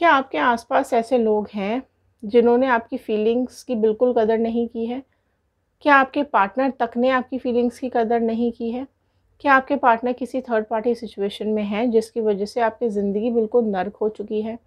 क्या आपके आसपास ऐसे लोग हैं जिन्होंने आपकी फ़ीलिंग्स की बिल्कुल कदर नहीं की है क्या आपके पार्टनर तक ने आपकी फ़ीलिंग्स की कदर नहीं की है क्या आपके पार्टनर किसी थर्ड पार्टी सिचुएशन में हैं जिसकी वजह से आपकी ज़िंदगी बिल्कुल नर्क हो चुकी है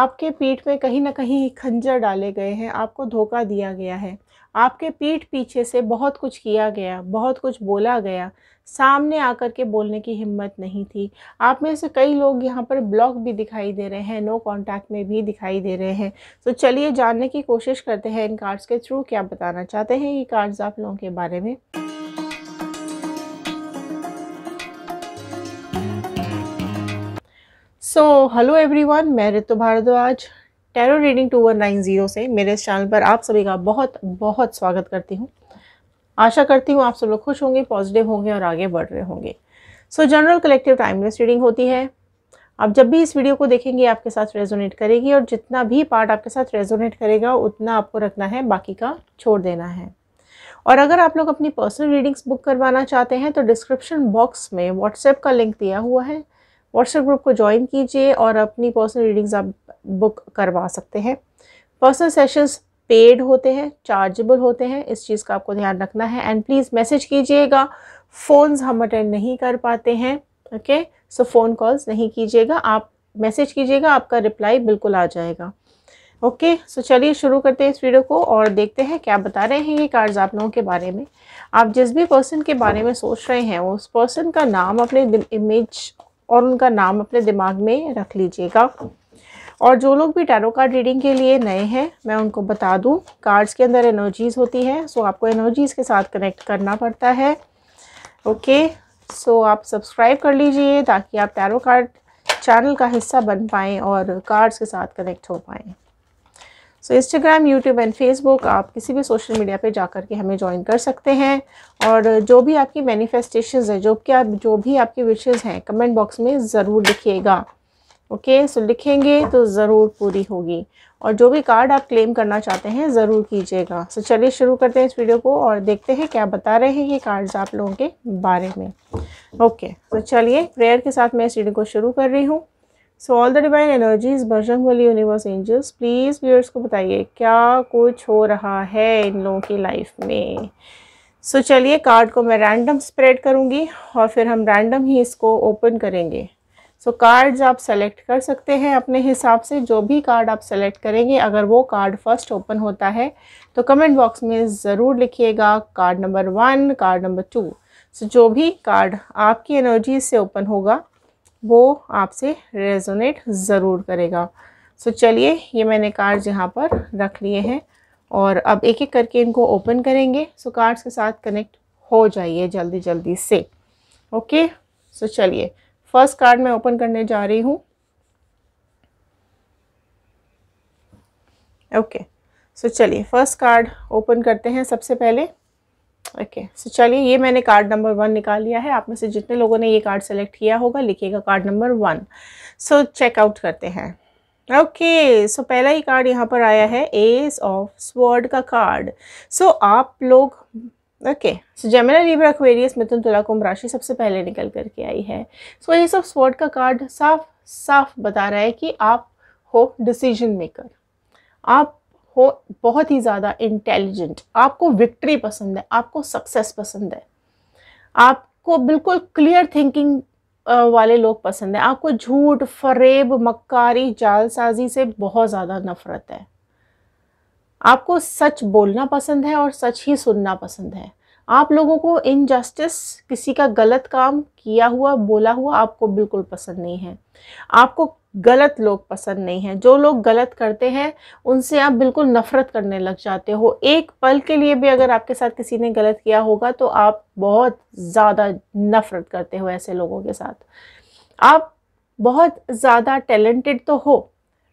आपके पीठ में कहीं ना कहीं खंजर डाले गए हैं आपको धोखा दिया गया है आपके पीठ पीछे से बहुत कुछ किया गया बहुत कुछ बोला गया सामने आकर के बोलने की हिम्मत नहीं थी आप में से कई लोग यहाँ पर ब्लॉक भी दिखाई दे रहे हैं नो कांटेक्ट में भी दिखाई दे रहे हैं तो चलिए जानने की कोशिश करते हैं इन कार्ड्स के थ्रू क्या बताना चाहते हैं ये कार्ड्स आप लोगों के बारे में सो हेलो एवरीवन मैं ऋतु भारद्वाज टैरो रीडिंग 2190 से मेरे इस चैनल पर आप सभी का बहुत बहुत स्वागत करती हूँ आशा करती हूँ आप सब लोग खुश होंगे पॉजिटिव होंगे और आगे बढ़ रहे होंगे so general collective timeless reading होती है आप जब भी इस वीडियो को देखेंगे आपके साथ रेजोनेट करेगी और जितना भी पार्ट आपके साथ रेजोनेट करेगा उतना आपको रखना है बाकी का छोड़ देना है और अगर आप लोग अपनी पर्सनल रीडिंग्स बुक करवाना चाहते हैं तो डिस्क्रिप्शन बॉक्स में व्हाट्सएप का लिंक दिया हुआ है व्हाट्सएप ग्रुप को ज्वाइन कीजिए और अपनी पर्सनल रीडिंग्स आप बुक करवा सकते हैं पर्सनल सेशंस पेड होते हैं चार्जेबल होते हैं इस चीज़ का आपको ध्यान रखना है एंड प्लीज़ मैसेज कीजिएगा फ़ोन्स हम अटेंड नहीं कर पाते हैं ओके सो फ़ोन कॉल्स नहीं कीजिएगा आप मैसेज कीजिएगा आपका रिप्लाई बिल्कुल आ जाएगा ओके okay, सो so चलिए शुरू करते हैं इस वीडियो को और देखते हैं क्या बता रहे हैं ये कार्ड्स आप लोगों के बारे में आप जिस भी पर्सन के बारे में सोच रहे हैं उस पर्सन का नाम अपने इमेज और उनका नाम अपने दिमाग में रख लीजिएगा और जो लोग भी टैरो कार्ड रीडिंग के लिए नए हैं मैं उनको बता दूं कार्ड्स के अंदर एनर्जीज होती हैं सो आपको एनर्जीज के साथ कनेक्ट करना पड़ता है ओके सो आप सब्सक्राइब कर लीजिए ताकि आप टैरो कार्ड चैनल का हिस्सा बन पाएँ और कार्ड्स के साथ कनेक्ट हो पाएँ so Instagram YouTube and Facebook आप किसी भी सोशल मीडिया पे जाकर के हमें ज्वाइन कर सकते हैं और जो भी आपकी मैनिफेस्टेशंस है जो क्या जो भी आपकी विशेज़ हैं कमेंट बॉक्स में ज़रूर लिखिएगा ओके सो लिखेंगे तो ज़रूर पूरी होगी और जो भी कार्ड आप क्लेम करना चाहते हैं ज़रूर कीजिएगा सो so चलिए शुरू करते हैं इस वीडियो को और देखते हैं क्या बता रहे हैं ये कार्ड्स आप लोगों के बारे में ओके सो चलिए प्रेयर के साथ मैं इस वीडियो को शुरू कर रही हूँ so all the divine energies Bajrang वाली यूनिवर्स एंजल्स प्लीज़ व्यूअर्स को बताइए क्या कुछ हो रहा है इन लोगों की लाइफ में सो so, चलिए कार्ड को मैं रैंडम स्प्रेड करूँगी और फिर हम रैंडम ही इसको ओपन करेंगे सो so, कार्ड्स आप सेलेक्ट कर सकते हैं अपने हिसाब से जो भी कार्ड आप सेलेक्ट करेंगे अगर वो कार्ड फर्स्ट ओपन होता है तो कमेंट बॉक्स में ज़रूर लिखिएगा card number one card number two so जो भी कार्ड आपकी एनर्जी से ओपन होगा वो आपसे रेजोनेट ज़रूर करेगा सो so, चलिए ये मैंने कार्ड्स यहाँ पर रख लिए हैं और अब एक एक करके इनको ओपन करेंगे सो so, कार्ड्स के साथ कनेक्ट हो जाइए जल्दी जल्दी से ओके सो so, चलिए फर्स्ट कार्ड मैं ओपन करने जा रही हूँ ओके सो चलिए फर्स्ट कार्ड ओपन करते हैं सबसे पहले ओके सो चलिए ये मैंने कार्ड नंबर वन निकाल लिया है आप में से जितने लोगों ने ये कार्ड सेलेक्ट किया होगा लिखिएगा card number one so check out करते हैं ओके okay, सो so पहला ही कार्ड यहाँ पर आया है एस ऑफ स्वर्ड का कार्ड सो so आप लोग ओके सो जेमिना लीब्रा मिथुन तुला कुंभ राशि सबसे पहले निकल करके आई है सो ये सब स्वर्ड का कार्ड साफ साफ बता रहा है कि आप हो डिसीजन मेकर आप हो बहुत ही ज़्यादा इंटेलिजेंट आपको विक्ट्री पसंद है आपको सक्सेस पसंद है आपको बिल्कुल क्लियर थिंकिंग वाले लोग पसंद है आपको झूठ फरेब मक्कारी जालसाजी से बहुत ज़्यादा नफरत है आपको सच बोलना पसंद है और सच ही सुनना पसंद है आप लोगों को इनजस्टिस किसी का गलत काम किया हुआ बोला हुआ आपको बिल्कुल पसंद नहीं है आपको गलत लोग पसंद नहीं हैं जो लोग गलत करते हैं उनसे आप बिल्कुल नफ़रत करने लग जाते हो एक पल के लिए भी अगर आपके साथ किसी ने गलत किया होगा तो आप बहुत ज़्यादा नफ़रत करते हो ऐसे लोगों के साथ आप बहुत ज़्यादा टैलेंटेड तो हो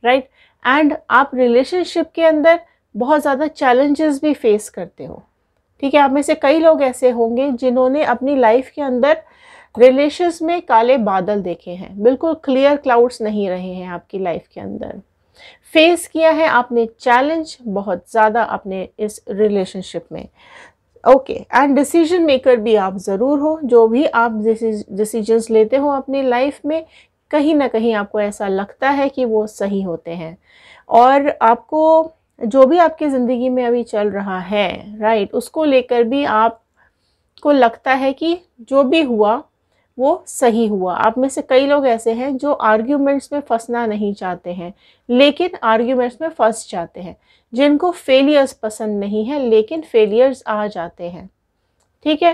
राइट एंड आप रिलेशनशिप के अंदर बहुत ज़्यादा चैलेंजेस भी फेस करते हो ठीक है आप में से कई लोग ऐसे होंगे जिन्होंने अपनी लाइफ के अंदर रिलेशंस में काले बादल देखे हैं बिल्कुल क्लियर क्लाउड्स नहीं रहे हैं आपकी लाइफ के अंदर फेस किया है आपने चैलेंज बहुत ज़्यादा अपने इस रिलेशनशिप में ओके एंड डिसीजन मेकर भी आप ज़रूर हो जो भी आप डिसीजंस लेते हो अपनी लाइफ में कहीं ना कहीं आपको ऐसा लगता है कि वो सही होते हैं और आपको जो भी आपकी ज़िंदगी में अभी चल रहा है राइट उसको लेकर भी आप को लगता है कि जो भी हुआ वो सही हुआ आप में से कई लोग ऐसे हैं जो आर्ग्यूमेंट्स में फंसना नहीं चाहते हैं लेकिन आर्ग्यूमेंट्स में फंस जाते हैं जिनको फेलियर्स पसंद नहीं है लेकिन फेलियर्स आ जाते हैं ठीक है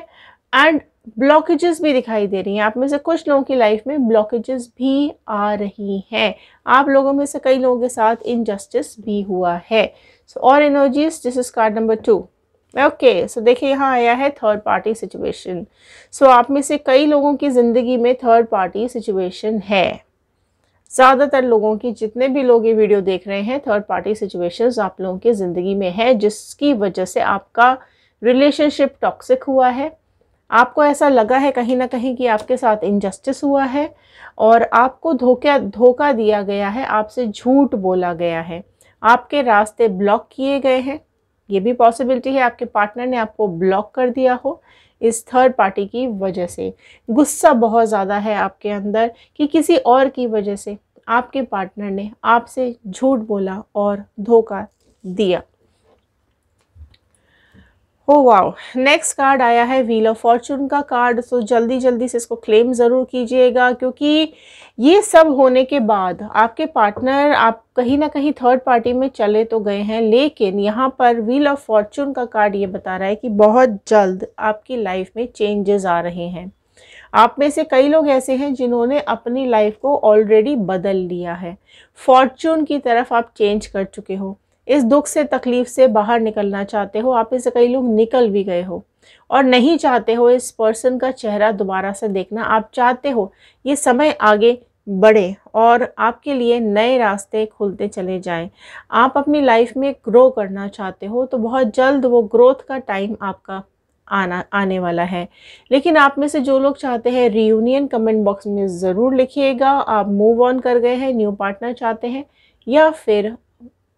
एंड ब्लॉकेजेस भी दिखाई दे रही हैं आप में से कुछ लोगों की लाइफ में ब्लॉकेजेस भी आ रही हैं आप लोगों में से कई लोगों के साथ इनजस्टिस भी हुआ है सो और energies this is card number two okay so देखिए यहाँ आया है थर्ड पार्टी सिचुएशन सो आप में से कई लोगों की ज़िंदगी में थर्ड पार्टी सिचुएशन है ज़्यादातर लोगों की जितने भी लोग ये वीडियो देख रहे हैं थर्ड पार्टी सिचुएशंस आप लोगों की ज़िंदगी में है जिसकी वजह से आपका रिलेशनशिप टॉक्सिक हुआ है आपको ऐसा लगा है कहीं ना कहीं कि आपके साथ इनजस्टिस हुआ है और आपको धोखा धोखा दिया गया है आपसे झूठ बोला गया है आपके रास्ते ब्लॉक किए गए हैं ये भी पॉसिबिलिटी है आपके पार्टनर ने आपको ब्लॉक कर दिया हो इस थर्ड पार्टी की वजह से गुस्सा बहुत ज़्यादा है आपके अंदर कि किसी और की वजह से आपके पार्टनर ने आपसे झूठ बोला और धोखा दिया हो वाओ नेक्स्ट कार्ड आया है व्हील ऑफ फॉर्चून का कार्ड सो जल्दी जल्दी से इसको क्लेम ज़रूर कीजिएगा क्योंकि ये सब होने के बाद आपके पार्टनर आप कहीं ना कहीं थर्ड पार्टी में चले तो गए हैं लेकिन यहाँ पर व्हील ऑफ फॉर्चून का कार्ड ये बता रहा है कि बहुत जल्द आपकी लाइफ में चेंजेस आ रहे हैं आप में से कई लोग ऐसे हैं जिन्होंने अपनी लाइफ को ऑलरेडी बदल लिया है फॉर्चून की तरफ आप चेंज कर चुके हो इस दुख से तकलीफ़ से बाहर निकलना चाहते हो आप में से कई लोग निकल भी गए हो और नहीं चाहते हो इस पर्सन का चेहरा दोबारा से देखना आप चाहते हो ये समय आगे बढ़े और आपके लिए नए रास्ते खुलते चले जाएं आप अपनी लाइफ में ग्रो करना चाहते हो तो बहुत जल्द वो ग्रोथ का टाइम आपका आना आने वाला है लेकिन आप में से जो लोग चाहते हैं रीयूनियन कमेंट बॉक्स में ज़रूर लिखिएगा आप मूव ऑन कर गए हैं न्यू पार्टनर चाहते हैं या फिर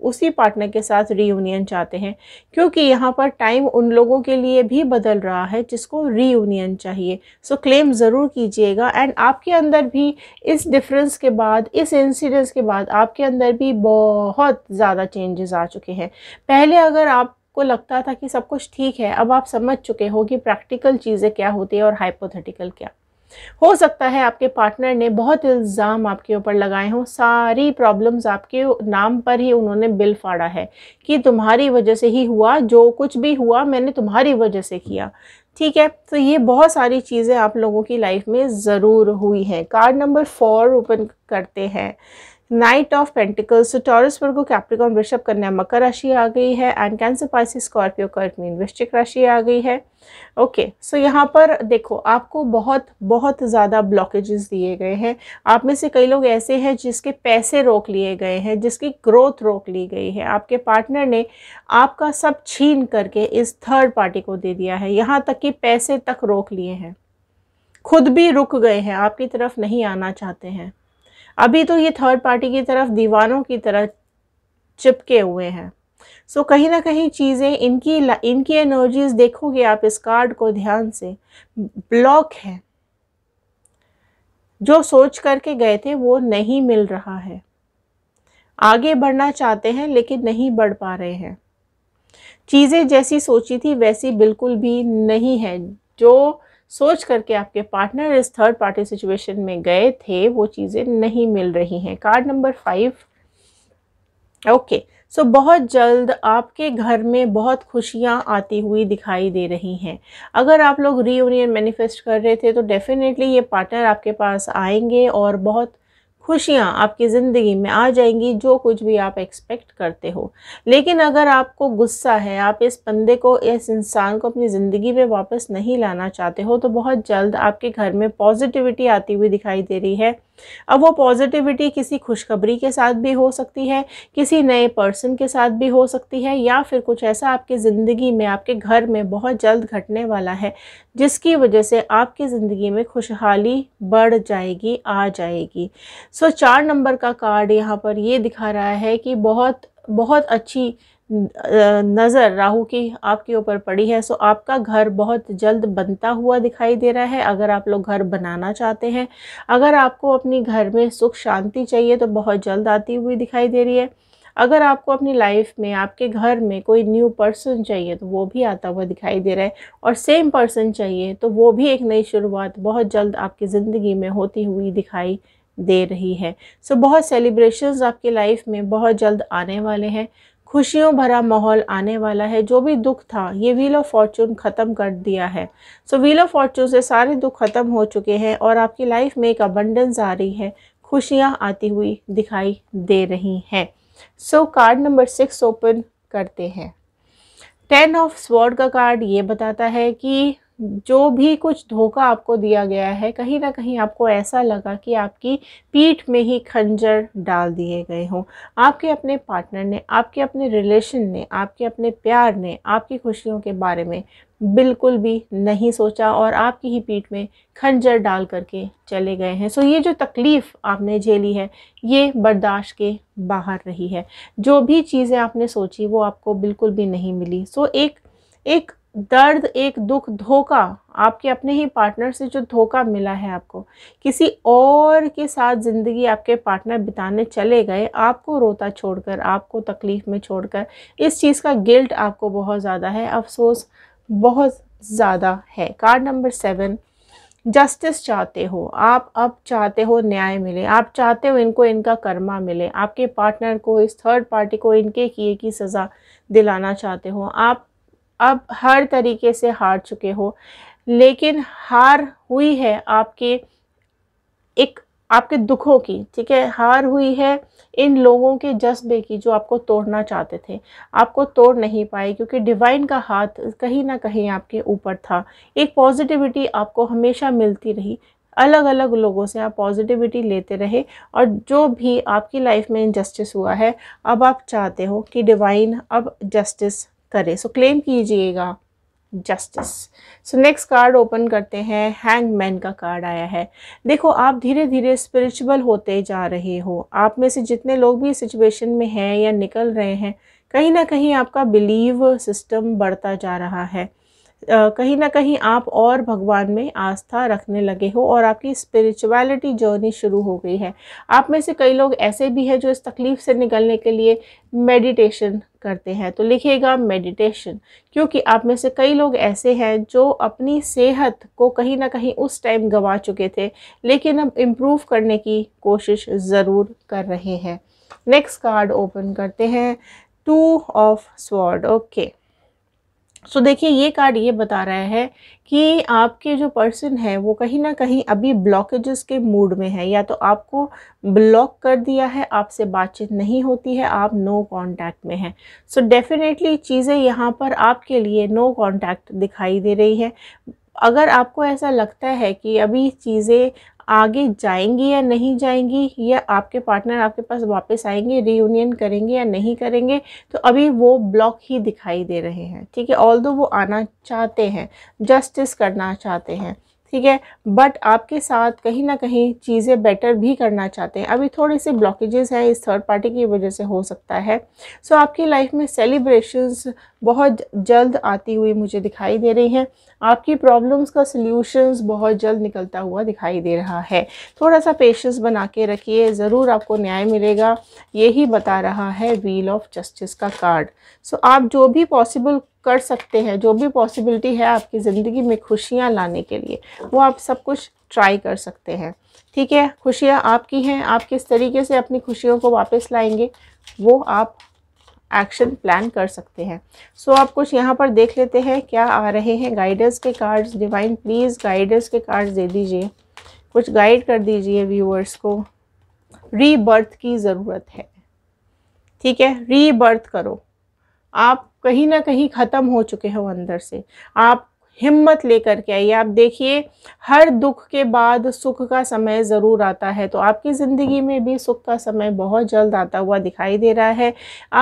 उसी पार्टनर के साथ रीयूनियन चाहते हैं क्योंकि यहाँ पर टाइम उन लोगों के लिए भी बदल रहा है जिसको रीयूनियन चाहिए सो क्लेम ज़रूर कीजिएगा एंड आपके अंदर भी इस डिफरेंस के बाद इस इंसिडेंस के बाद आपके अंदर भी बहुत ज़्यादा चेंजेस आ चुके हैं पहले अगर आप आपको लगता था कि सब कुछ ठीक है अब आप समझ चुके हो कि प्रैक्टिकल चीज़ें क्या होती है और हाइपोथेटिकल क्या हो सकता है आपके पार्टनर ने बहुत इल्ज़ाम आपके ऊपर लगाए हों सारी प्रॉब्लम्स आपके नाम पर ही उन्होंने बिल फाड़ा है कि तुम्हारी वजह से ही हुआ जो कुछ भी हुआ मैंने तुम्हारी वजह से किया ठीक है तो ये बहुत सारी चीज़ें आप लोगों की लाइफ में ज़रूर हुई हैं कार्ड नंबर फोर ओपन करते हैं नाइट ऑफ पेंटिकल्स तो टॉरस वर्गो कैप्रिकॉन वृषभ कन्या मकर राशि आ गई है एंड कैंसर पासी स्कॉर्पियो कर्क वृश्चिक राशि आ गई है ओके okay, सो so यहाँ पर देखो आपको बहुत बहुत ज़्यादा ब्लॉकेजेस दिए गए हैं आप में से कई लोग ऐसे हैं जिसके पैसे रोक लिए गए हैं जिसकी ग्रोथ रोक ली गई है आपके पार्टनर ने आपका सब छीन करके इस थर्ड पार्टी को दे दिया है यहाँ तक कि पैसे तक रोक लिए हैं खुद भी रुक गए हैं आपकी तरफ नहीं आना चाहते हैं अभी तो ये थर्ड पार्टी की तरफ दीवानों की तरह चिपके हुए हैं सो so, कहीं ना कहीं चीज़ें इनकी इनकी एनर्जीज देखोगे आप इस कार्ड को ध्यान से ब्लॉक है जो सोच करके गए थे वो नहीं मिल रहा है आगे बढ़ना चाहते हैं लेकिन नहीं बढ़ पा रहे हैं चीज़ें जैसी सोची थी वैसी बिल्कुल भी नहीं है जो सोच करके आपके पार्टनर इस थर्ड पार्टी सिचुएशन में गए थे वो चीज़ें नहीं मिल रही हैं card number five okay so so, बहुत जल्द आपके घर में बहुत खुशियाँ आती हुई दिखाई दे रही हैं अगर आप लोग रीयूनियन मैनिफेस्ट कर रहे थे तो डेफ़िनेटली ये पार्टनर आपके पास आएंगे और बहुत खुशियाँ आपकी ज़िंदगी में आ जाएंगी जो कुछ भी आप एक्सपेक्ट करते हो लेकिन अगर आपको गुस्सा है आप इस बंदे को इस इंसान को अपनी ज़िंदगी में वापस नहीं लाना चाहते हो तो बहुत जल्द आपके घर में पॉजिटिविटी आती हुई दिखाई दे रही है अब वो पॉजिटिविटी किसी खुशखबरी के साथ भी हो सकती है किसी नए पर्सन के साथ भी हो सकती है या फिर कुछ ऐसा आपके ज़िंदगी में आपके घर में बहुत जल्द घटने वाला है जिसकी वजह से आपकी ज़िंदगी में खुशहाली बढ़ जाएगी आ जाएगी सो चार नंबर का कार्ड यहाँ पर ये दिखा रहा है कि बहुत बहुत अच्छी नज़र राहु की आपके ऊपर पड़ी है सो आपका घर बहुत जल्द बनता हुआ दिखाई दे रहा है अगर आप लोग घर बनाना चाहते हैं अगर आपको अपनी घर में सुख शांति चाहिए तो बहुत जल्द आती हुई दिखाई दे रही है अगर आपको अपनी लाइफ में आपके घर में कोई न्यू पर्सन चाहिए तो वो भी आता हुआ दिखाई दे रहा है और सेम पर्सन चाहिए तो वो भी एक नई शुरुआत बहुत जल्द आपकी ज़िंदगी में होती हुई दिखाई दे रही है सो so, बहुत सेलिब्रेशंस आपकी लाइफ में बहुत जल्द आने वाले हैं खुशियों भरा माहौल आने वाला है जो भी दुख था ये व्हील ऑफ फॉर्चून ख़त्म कर दिया है सो व्हील ऑफ फॉर्चून से सारे दुख ख़त्म हो चुके हैं और आपकी लाइफ में एक अबंडेंस आ रही है खुशियाँ आती हुई दिखाई दे रही हैं so card number six open करते हैं टेन ऑफ स्वॉर्ड का कार्ड ये बताता है कि जो भी कुछ धोखा आपको दिया गया है कहीं ना कहीं आपको ऐसा लगा कि आपकी पीठ में ही खंजर डाल दिए गए हों आपके अपने पार्टनर ने आपके अपने रिलेशन ने आपके अपने प्यार ने आपकी खुशियों के बारे में बिल्कुल भी नहीं सोचा और आपकी ही पीठ में खंजर डाल करके चले गए हैं सो ये जो तकलीफ़ आपने झेली है ये बर्दाश्त के बाहर रही है जो भी चीज़ें आपने सोची वो आपको बिल्कुल भी नहीं मिली सो एक एक दर्द एक दुख धोखा आपके अपने ही पार्टनर से जो धोखा मिला है आपको किसी और के साथ ज़िंदगी आपके पार्टनर बिताने चले गए आपको रोता छोड़कर आपको तकलीफ़ में छोड़कर इस चीज़ का गिल्ट आपको बहुत ज़्यादा है अफसोस बहुत ज़्यादा है कार्ड नंबर सेवन जस्टिस चाहते हो आप अब चाहते हो न्याय मिले आप चाहते हो इनको इनका कर्मा मिले आपके पार्टनर को इस थर्ड पार्टी को इनके किए की सज़ा दिलाना चाहते हो आप अब हर तरीके से हार चुके हो लेकिन हार हुई है आपके एक आपके दुखों की ठीक है हार हुई है इन लोगों के जज्बे की जो आपको तोड़ना चाहते थे आपको तोड़ नहीं पाए क्योंकि डिवाइन का हाथ कहीं ना कहीं आपके ऊपर था एक पॉजिटिविटी आपको हमेशा मिलती रही अलग अलग लोगों से आप पॉजिटिविटी लेते रहे और जो भी आपकी लाइफ में इनजस्टिस हुआ है अब आप चाहते हो कि डिवाइन अब जस्टिस करे सो क्लेम कीजिएगा justice so next card open करते हैं हैंग मैन का कार्ड आया है देखो आप धीरे धीरे स्पिरिचुअल होते जा रहे हो आप में से जितने लोग भी सिचुएशन में हैं या निकल रहे हैं कहीं ना कहीं आपका बिलीव सिस्टम बढ़ता जा रहा है कहीं ना कहीं आप और भगवान में आस्था रखने लगे हो और आपकी स्पिरिचुअलिटी जर्नी शुरू हो गई है आप में से कई लोग ऐसे भी हैं जो इस तकलीफ से निकलने के लिए मेडिटेशन करते हैं तो लिखिएगा मेडिटेशन क्योंकि आप में से कई लोग ऐसे हैं जो अपनी सेहत को कहीं ना कहीं उस टाइम गंवा चुके थे लेकिन अब इम्प्रूव करने की कोशिश ज़रूर कर रहे हैं नेक्स्ट कार्ड ओपन करते हैं two of sword okay so so, देखिए ये कार्ड ये बता रहा है कि आपके जो पर्सन है वो कहीं ना कहीं अभी ब्लॉकेजेस के मूड में है या तो आपको ब्लॉक कर दिया है आपसे बातचीत नहीं होती है आप नो no कांटेक्ट में हैं सो डेफिनेटली चीज़ें यहाँ पर आपके लिए नो no कांटेक्ट दिखाई दे रही है अगर आपको ऐसा लगता है कि अभी चीज़ें आगे जाएंगी या नहीं जाएंगी या आपके पार्टनर आपके पास वापस आएंगे रीयूनियन करेंगे या नहीं करेंगे तो अभी वो ब्लॉक ही दिखाई दे रहे हैं ठीक है ऑल वो आना चाहते हैं जस्टिस करना चाहते हैं ठीक है बट आपके साथ कहीं ना कहीं चीज़ें बेटर भी करना चाहते हैं अभी थोड़े से ब्लॉकेजेस हैं इस थर्ड पार्टी की वजह से हो सकता है सो so, आपकी लाइफ में सेलिब्रेशंस बहुत जल्द आती हुई मुझे दिखाई दे रही हैं आपकी प्रॉब्लम्स का सोल्यूशंस बहुत जल्द निकलता हुआ दिखाई दे रहा है थोड़ा सा पेशेंस बना के रखिए ज़रूर आपको न्याय मिलेगा यही बता रहा है व्हील ऑफ जस्टिस का कार्ड सो so, आप जो भी पॉसिबल कर सकते हैं जो भी पॉसिबिलिटी है आपकी ज़िंदगी में खुशियाँ लाने के लिए वो आप सब कुछ ट्राई कर सकते हैं ठीक है खुशियाँ आपकी हैं आप किस तरीके से अपनी खुशियों को वापस लाएंगे वो आप एक्शन प्लान कर सकते हैं सो so, आप कुछ यहाँ पर देख लेते हैं क्या आ रहे हैं गाइडेंस के कार्ड्स डिवाइन प्लीज़ गाइडेंस के कार्ड्स दे दीजिए कुछ गाइड कर दीजिए व्यूअर्स को रीबर्थ की ज़रूरत है ठीक है रीबर्थ करो आप कहीं ना कहीं ख़त्म हो चुके हो अंदर से आप हिम्मत लेकर के आइए आप देखिए हर दुख के बाद सुख का समय ज़रूर आता है तो आपकी ज़िंदगी में भी सुख का समय बहुत जल्द आता हुआ दिखाई दे रहा है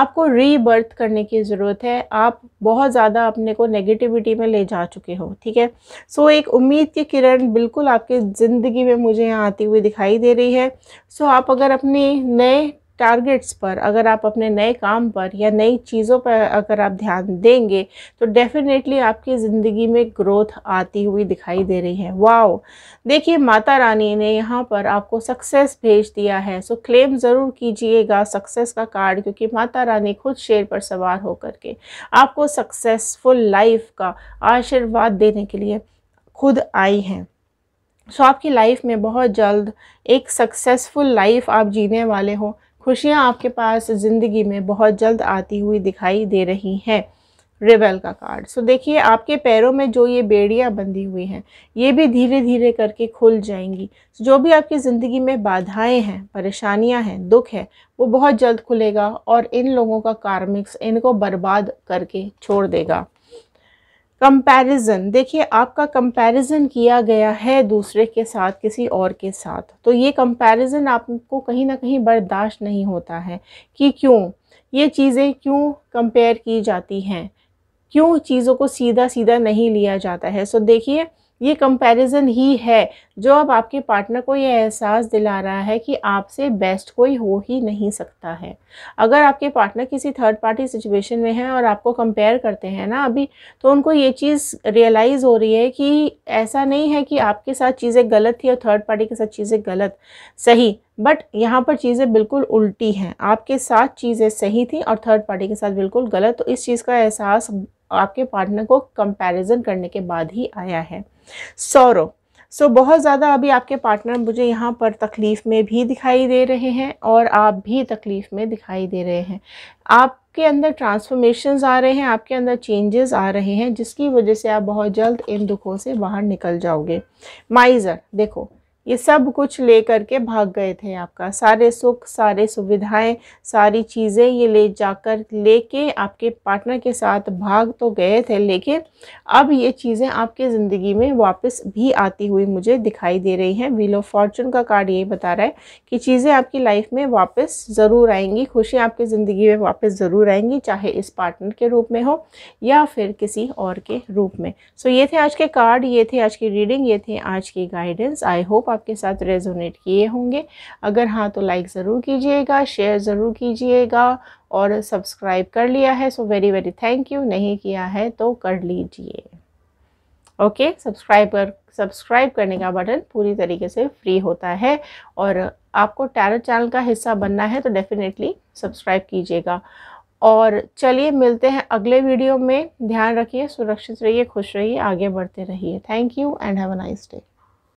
आपको रीबर्थ करने की ज़रूरत है आप बहुत ज़्यादा अपने को नेगेटिविटी में ले जा चुके हो ठीक है सो एक उम्मीद की किरण बिल्कुल आपकी ज़िंदगी में मुझे यहाँ आती हुई दिखाई दे रही है सो आप अगर अपने नए टारगेट्स पर अगर आप अपने नए काम पर या नई चीज़ों पर अगर आप ध्यान देंगे तो डेफिनेटली आपकी ज़िंदगी में ग्रोथ आती हुई दिखाई दे रही है वाओ देखिए माता रानी ने यहाँ पर आपको सक्सेस भेज दिया है सो क्लेम ज़रूर कीजिएगा सक्सेस का कार्ड क्योंकि माता रानी खुद शेर पर सवार होकर के आपको सक्सेसफुल लाइफ का आशीर्वाद देने के लिए खुद आई हैं सो आपकी लाइफ में बहुत जल्द एक सक्सेसफुल लाइफ आप जीने वाले हो खुशियाँ आपके पास ज़िंदगी में बहुत जल्द आती हुई दिखाई दे रही हैं रिबेल का कार्ड सो देखिए आपके पैरों में जो ये बेड़ियाँ बंधी हुई हैं ये भी धीरे धीरे करके खुल जाएंगी so, जो भी आपकी ज़िंदगी में बाधाएं हैं परेशानियां हैं दुख है वो बहुत जल्द खुलेगा और इन लोगों का कार्मिक्स इनको बर्बाद करके छोड़ देगा कंपैरिजन देखिए आपका कंपैरिजन किया गया है दूसरे के साथ किसी और के साथ तो ये कंपैरिजन आपको कहीं ना कहीं बर्दाश्त नहीं होता है कि क्यों ये चीज़ें क्यों कंपेयर की जाती हैं क्यों चीज़ों को सीधा सीधा नहीं लिया जाता है सो देखिए ये कंपैरिजन ही है जो अब आपके पार्टनर को ये एहसास दिला रहा है कि आपसे बेस्ट कोई हो ही नहीं सकता है अगर आपके पार्टनर किसी थर्ड पार्टी सिचुएशन में है और आपको कंपेयर करते हैं ना अभी तो उनको ये चीज़ रियलाइज़ हो रही है कि ऐसा नहीं है कि आपके साथ चीज़ें गलत थी और थर्ड पार्टी के साथ चीज़ें गलत सही बट यहाँ पर चीज़ें बिल्कुल उल्टी हैं आपके साथ चीज़ें सही थी और थर्ड पार्टी के साथ बिल्कुल गलत तो इस चीज़ का एहसास आपके पार्टनर को कंपैरिजन करने के बाद ही आया है सौरव सो so, बहुत ज़्यादा अभी आपके पार्टनर मुझे यहाँ पर तकलीफ़ में भी दिखाई दे रहे हैं और आप भी तकलीफ़ में दिखाई दे रहे हैं आपके अंदर ट्रांसफॉर्मेशंस आ रहे हैं आपके अंदर चेंजेस आ रहे हैं जिसकी वजह से आप बहुत जल्द इन दुखों से बाहर निकल जाओगे माइज़र देखो ये सब कुछ लेकर के भाग गए थे आपका सारे सुख सारे सुविधाएं सारी चीज़ें ये ले जाकर लेके आपके पार्टनर के साथ भाग तो गए थे लेकिन अब ये चीज़ें आपके ज़िंदगी में वापस भी आती हुई मुझे दिखाई दे रही हैं वीलो फॉर्चून का कार्ड यही बता रहा है कि चीज़ें आपकी लाइफ में वापस ज़रूर आएंगी खुशियाँ आपकी ज़िंदगी में वापस ज़रूर आएंगी चाहे इस पार्टनर के रूप में हो या फिर किसी और के रूप में सो ये थे आज के कार्ड ये थे आज की रीडिंग ये थे आज की गाइडेंस आई होप आपके साथ रेजोनेट किए होंगे अगर हाँ तो लाइक ज़रूर कीजिएगा शेयर ज़रूर कीजिएगा और सब्सक्राइब कर लिया है so very very thank you नहीं किया है तो कर लीजिए ओके सब्सक्राइब कर सब्सक्राइब करने का बटन पूरी तरीके से फ्री होता है और आपको टैरट चैनल का हिस्सा बनना है तो डेफिनेटली सब्सक्राइब कीजिएगा और चलिए मिलते हैं अगले वीडियो में ध्यान रखिए सुरक्षित रहिए खुश रहिए आगे बढ़ते रहिए thank you and have a nice day